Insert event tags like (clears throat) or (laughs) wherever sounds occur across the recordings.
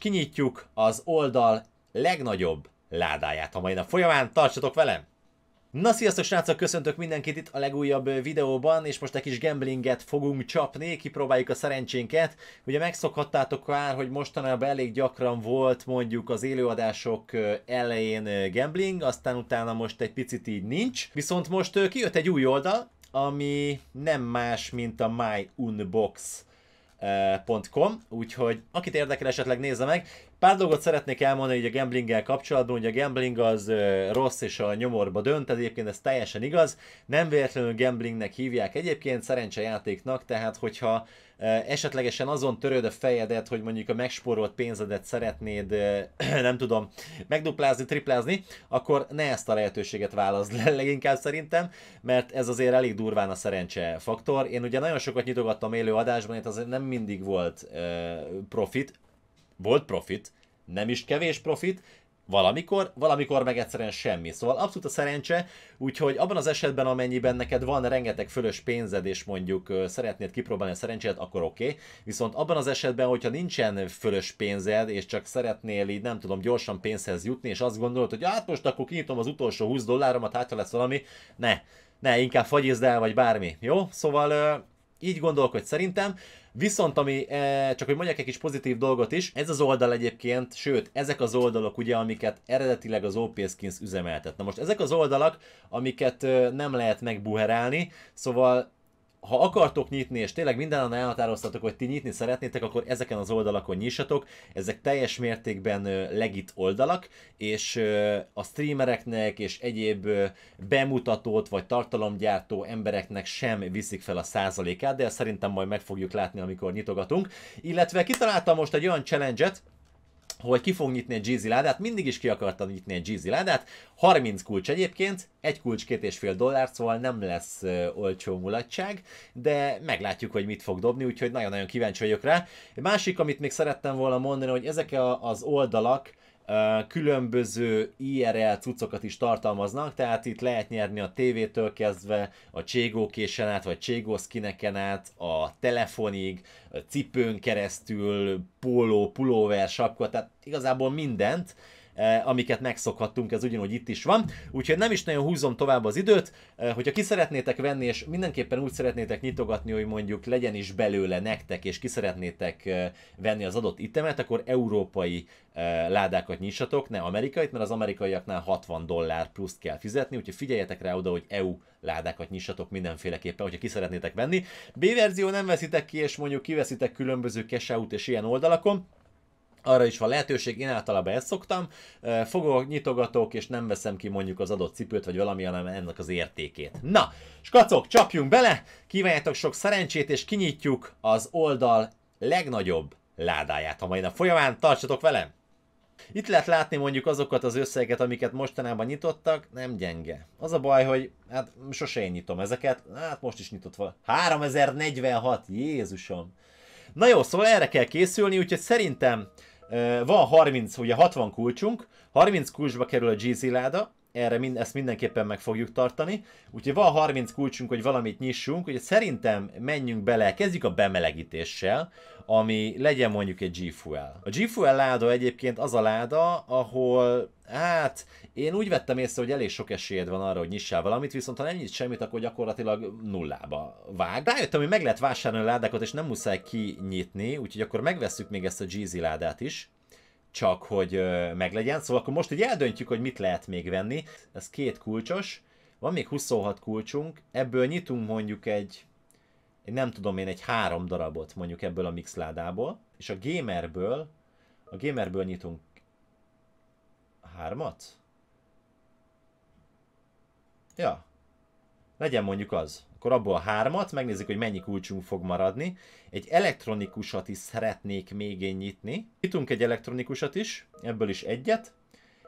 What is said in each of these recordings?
kinyitjuk az oldal legnagyobb ládáját a mai nap folyamán. Tartsatok velem! Na sziasztok srácok, köszöntök mindenkit itt a legújabb videóban, és most egy kis gamblinget fogunk csapni, kipróbáljuk a szerencsénket. Ugye megszokhattátok már, hogy mostanában elég gyakran volt mondjuk az élőadások elején gambling, aztán utána most egy picit így nincs. Viszont most kijött egy új oldal, ami nem más, mint a My Unbox Eh, .com, úgyhogy akit érdekel esetleg nézze meg, Pár dolgot szeretnék elmondani hogy a gamblinggel kapcsolatban, hogy a gambling az rossz és a nyomorba dönt, ez egyébként ez teljesen igaz, nem véletlenül gamblingnek hívják egyébként szerencsejátéknak, tehát hogyha esetlegesen azon töröd a fejedet, hogy mondjuk a megspórolt pénzedet szeretnéd, (clears throat) nem tudom, megduplázni, triplázni, akkor ne ezt a lehetőséget válaszd le (laughs) leginkább szerintem, mert ez azért elég durván a szerencse faktor. Én ugye nagyon sokat nyitogattam élő adásban, itt azért nem mindig volt profit, volt profit, nem is kevés profit, valamikor, valamikor meg egyszerűen semmi. Szóval abszolút a szerencse, úgyhogy abban az esetben, amennyiben neked van rengeteg fölös pénzed, és mondjuk szeretnéd kipróbálni a szerencsét, akkor oké. Okay. Viszont abban az esetben, hogyha nincsen fölös pénzed, és csak szeretnél így nem tudom gyorsan pénzhez jutni, és azt gondolod, hogy hát most akkor kinyitom az utolsó 20 dolláromat, hát ha lesz valami, ne, ne, inkább fagyizd el, vagy bármi, jó? Szóval így hogy szerintem, viszont ami, eh, csak hogy mondjak egy kis pozitív dolgot is, ez az oldal egyébként, sőt, ezek az oldalok ugye, amiket eredetileg az OP Skins üzemeltet. Na most ezek az oldalak, amiket nem lehet megbuherálni, szóval ha akartok nyitni, és tényleg mindenhol elhatároztatok, hogy ti nyitni szeretnétek, akkor ezeken az oldalakon nyissatok. Ezek teljes mértékben legit oldalak, és a streamereknek és egyéb bemutatót vagy tartalomgyártó embereknek sem viszik fel a százalékát, de ezt szerintem majd meg fogjuk látni, amikor nyitogatunk. Illetve kitaláltam most egy olyan challenge-et, hogy ki fog nyitni egy GZ ládát, mindig is ki akartam nyitni egy GZ ládát, 30 kulcs egyébként, egy kulcs két és fél dollár, szóval nem lesz olcsó mulatság, de meglátjuk, hogy mit fog dobni, úgyhogy nagyon-nagyon kíváncsi vagyok rá. Másik, amit még szerettem volna mondani, hogy ezek az oldalak, különböző IRL cuccokat is tartalmaznak, tehát itt lehet nyerni a tévétől kezdve, a késen át, vagy skineken át, a telefonig, a cipőn keresztül, póló, pulóver, sapka, tehát igazából mindent, Eh, amiket megszokhattunk, ez ugyanúgy itt is van. Úgyhogy nem is nagyon húzom tovább az időt, eh, hogyha ki szeretnétek venni, és mindenképpen úgy szeretnétek nyitogatni, hogy mondjuk legyen is belőle nektek, és ki szeretnétek eh, venni az adott itemet, akkor európai ládákat nyissatok, ne Amerikai, mert az amerikaiaknál 60 dollár pluszt kell fizetni, úgyhogy figyeljetek rá oda, hogy EU ládákat nyissatok mindenféleképpen, hogyha ki szeretnétek venni. B verzió nem veszitek ki, és mondjuk kiveszitek különböző cash és ilyen oldalakon, arra is van lehetőség, én általában ezt szoktam, fogok, nyitogatok, és nem veszem ki mondjuk az adott cipőt, vagy valami, hanem ennek az értékét. Na, skacok, csapjunk bele, kívánjátok sok szerencsét, és kinyitjuk az oldal legnagyobb ládáját Ha majd a folyamán, tartsatok velem! Itt lehet látni mondjuk azokat az összegeket, amiket mostanában nyitottak, nem gyenge. Az a baj, hogy hát sose én nyitom ezeket, hát most is nyitott van. 3046, Jézusom! Na jó, szóval erre kell készülni, úgyhogy szerintem van 30, ugye 60 kulcsunk, 30 kulcsba kerül a GZ láda, erre mind, ezt mindenképpen meg fogjuk tartani. Úgyhogy van 30 kulcsunk, hogy valamit nyissunk, hogy szerintem menjünk bele, kezdjük a bemelegítéssel, ami legyen mondjuk egy G-Fuel. A G-Fuel láda egyébként az a láda, ahol Hát, én úgy vettem észre, hogy elég sok esélyed van arra, hogy nyissál valamit, viszont ha nem nyit semmit, akkor gyakorlatilag nullába vág. Rájöttem, hogy meg lehet vásárolni a ládákat, és nem muszáj kinyitni, úgyhogy akkor megveszük még ezt a GZ ládát is csak hogy meglegyen. Szóval akkor most így eldöntjük, hogy mit lehet még venni. Ez két kulcsos, van még 26 kulcsunk, ebből nyitunk mondjuk egy, egy nem tudom én, egy három darabot mondjuk ebből a mixládából, és a gamerből, a gamerből nyitunk hármat? Ja, legyen mondjuk az. Akkor abból a hármat, megnézzük, hogy mennyi kulcsunk fog maradni. Egy elektronikusat is szeretnék még én nyitni. Nyitunk egy elektronikusat is, ebből is egyet,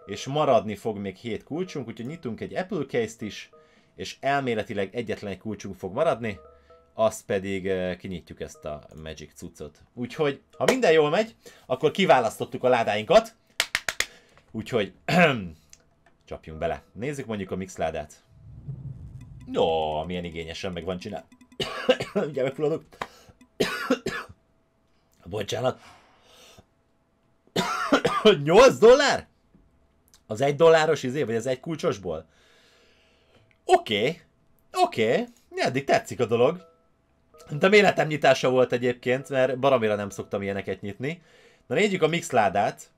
és maradni fog még hét kulcsunk, úgyhogy nyitunk egy Apple case-t is, és elméletileg egyetlen egy kulcsunk fog maradni, azt pedig eh, kinyitjuk ezt a Magic cuccot. Úgyhogy, ha minden jól megy, akkor kiválasztottuk a ládáinkat, úgyhogy (clears throat) csapjunk bele. Nézzük mondjuk a mix ládát. Jó, milyen igényesen meg van csinál. (coughs) Ugye megfulladok. (coughs) Bocsánat. 8 (coughs) dollár? Az egy dolláros izé, vagy az egy kulcsosból? Oké, oké, okay. eddig tetszik a dolog. De méletem nyitása volt egyébként, mert baromira nem szoktam ilyeneket nyitni. Na nézzük a mixládát.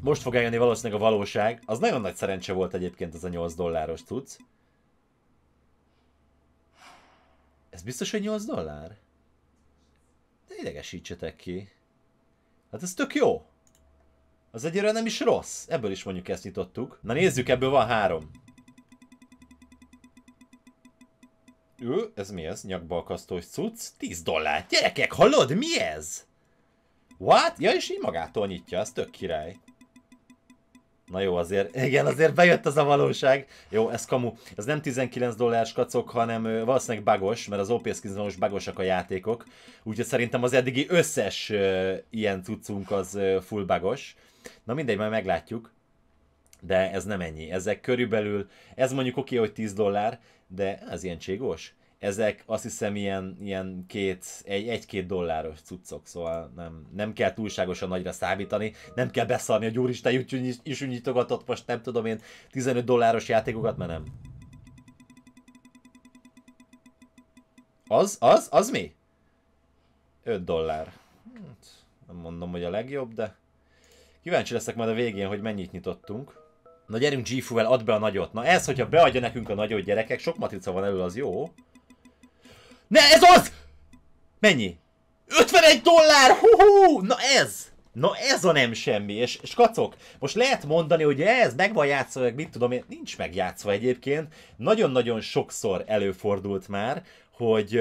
Most fog eljönni valószínűleg a valóság. Az nagyon nagy szerencse volt egyébként az a 8 dolláros cucc. Ez biztos, hogy 8 dollár? De idegesítsetek ki. Hát ez tök jó. Az egyre nem is rossz. Ebből is mondjuk ezt nyitottuk. Na nézzük, ebből van három. Ő, ez mi ez? Nyakbalkasztós cucc. 10 dollár. Gyerekek, hallod? Mi ez? What? Ja, és így magától nyitja, ez tök király. Na jó, azért, igen, azért bejött az a valóság. Jó, ez kamu. Ez nem 19 dolláros kacok, hanem valószínűleg bagos, mert az OPS skins most bagosak a játékok. Úgyhogy szerintem az eddigi összes uh, ilyen cuccunk az uh, full bagos. Na mindegy, majd meglátjuk. De ez nem ennyi. Ezek körülbelül, ez mondjuk oké, okay, hogy 10 dollár, de ez ilyen cségós ezek azt hiszem ilyen, ilyen két, egy, egy-két dolláros cuccok, szóval nem, nem kell túlságosan nagyra számítani, nem kell beszarni, a gyúristen is, is nyitogatott most nem tudom én 15 dolláros játékokat, mert nem. Az, az, az mi? 5 dollár. Hát, nem mondom, hogy a legjobb, de kíváncsi leszek majd a végén, hogy mennyit nyitottunk. Na gyerünk Gifu-vel, add be a nagyot. Na ez, hogyha beadja nekünk a nagyot gyerekek, sok matrica van elő, az jó. Ne, ez az! Mennyi? 51 dollár! Hú, hú! Na ez! Na ez a nem semmi, és, és kacok, most lehet mondani, hogy ez meg van játszva, meg mit tudom én, nincs megjátszva egyébként, nagyon-nagyon sokszor előfordult már, hogy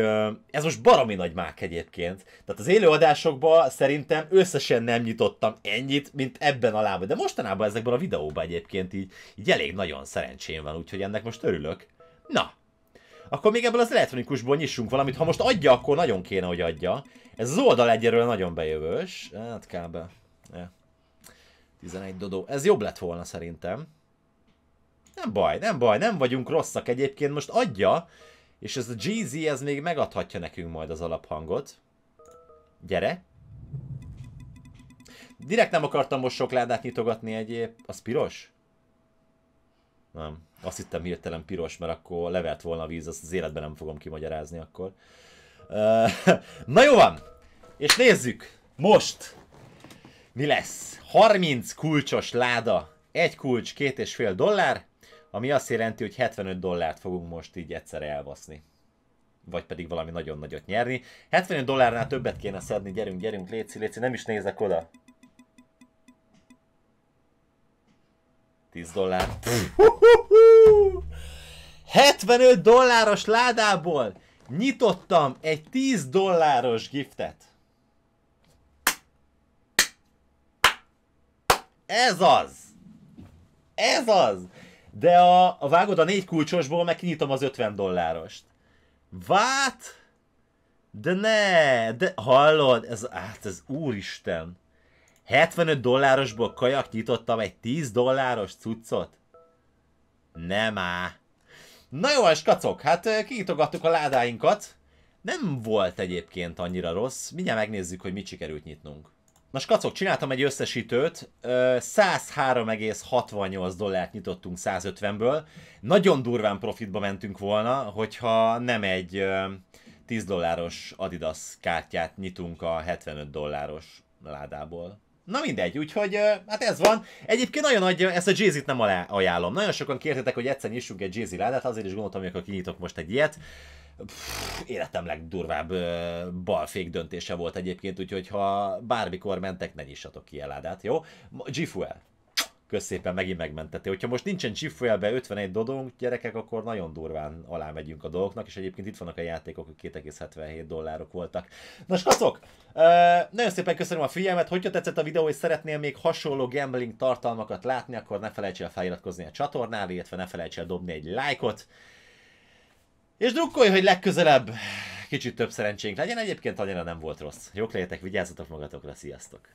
ez most baromi nagy mák egyébként. Tehát az élőadásokban szerintem összesen nem nyitottam ennyit, mint ebben a lábban. De mostanában ezekben a videóban egyébként így, így elég nagyon szerencsém van, úgyhogy ennek most örülök. Na, akkor még ebből az elektronikusból nyissunk valamit. Ha most adja, akkor nagyon kéne, hogy adja. Ez az oldal egyelőre nagyon bejövős. Hát kábe. Ja. 11 dodó. Ez jobb lett volna szerintem. Nem baj, nem baj, nem vagyunk rosszak egyébként. Most adja, és ez a GZ, ez még megadhatja nekünk majd az alaphangot. Gyere. Direkt nem akartam most sok ládát nyitogatni egyéb. Az piros? Nem azt hittem hirtelen piros, mert akkor levert volna a víz, azt az életben nem fogom kimagyarázni akkor. (laughs) Na jó van! És nézzük! Most! Mi lesz? 30 kulcsos láda. Egy kulcs, két és fél dollár, ami azt jelenti, hogy 75 dollárt fogunk most így egyszer elbaszni. Vagy pedig valami nagyon nagyot nyerni. 75 dollárnál többet kéne szedni, gyerünk, gyerünk, léci, léci, nem is nézek oda. 10 dollár. 75 dolláros ládából nyitottam egy 10 dolláros giftet. Ez az! Ez az! De a, a vágod a négy kulcsosból meg kinyitom az 50 dollárost. Vát? De ne! De hallod? Ez, hát ez úristen. 75 dollárosból kajak nyitottam egy 10 dolláros cuccot? Nem á. Na jó, és kacok, hát kinyitogattuk a ládáinkat. Nem volt egyébként annyira rossz. Mindjárt megnézzük, hogy mit sikerült nyitnunk. Na kacok, csináltam egy összesítőt, 103,68 dollárt nyitottunk 150-ből. Nagyon durván profitba mentünk volna, hogyha nem egy 10 dolláros Adidas kártyát nyitunk a 75 dolláros ládából. Na mindegy, úgyhogy hát ez van. Egyébként nagyon nagy, ezt a jay nem alá ajánlom. Nagyon sokan kértetek, hogy egyszer nyissunk egy Jay-Z ládát, azért is gondoltam, hogy akkor kinyitok most egy ilyet. Pff, életem legdurvább balfék döntése volt egyébként, úgyhogy ha bármikor mentek, ne nyissatok ki ládát, jó? Gifuel, kösz szépen megint megmentettél. Hogyha most nincsen csifolyában 51 dodónk, gyerekek, akkor nagyon durván alá megyünk a dolgoknak, és egyébként itt vannak a játékok, hogy 2,77 dollárok voltak. Nos, kaszok! nagyon szépen köszönöm a figyelmet, hogyha tetszett a videó, és szeretnél még hasonló gambling tartalmakat látni, akkor ne felejts el feliratkozni a csatornára, illetve ne felejts el dobni egy lájkot. És drukkolj, hogy legközelebb kicsit több szerencsénk legyen, egyébként annyira nem volt rossz. Jók legyetek, vigyázzatok magatokra, sziasztok!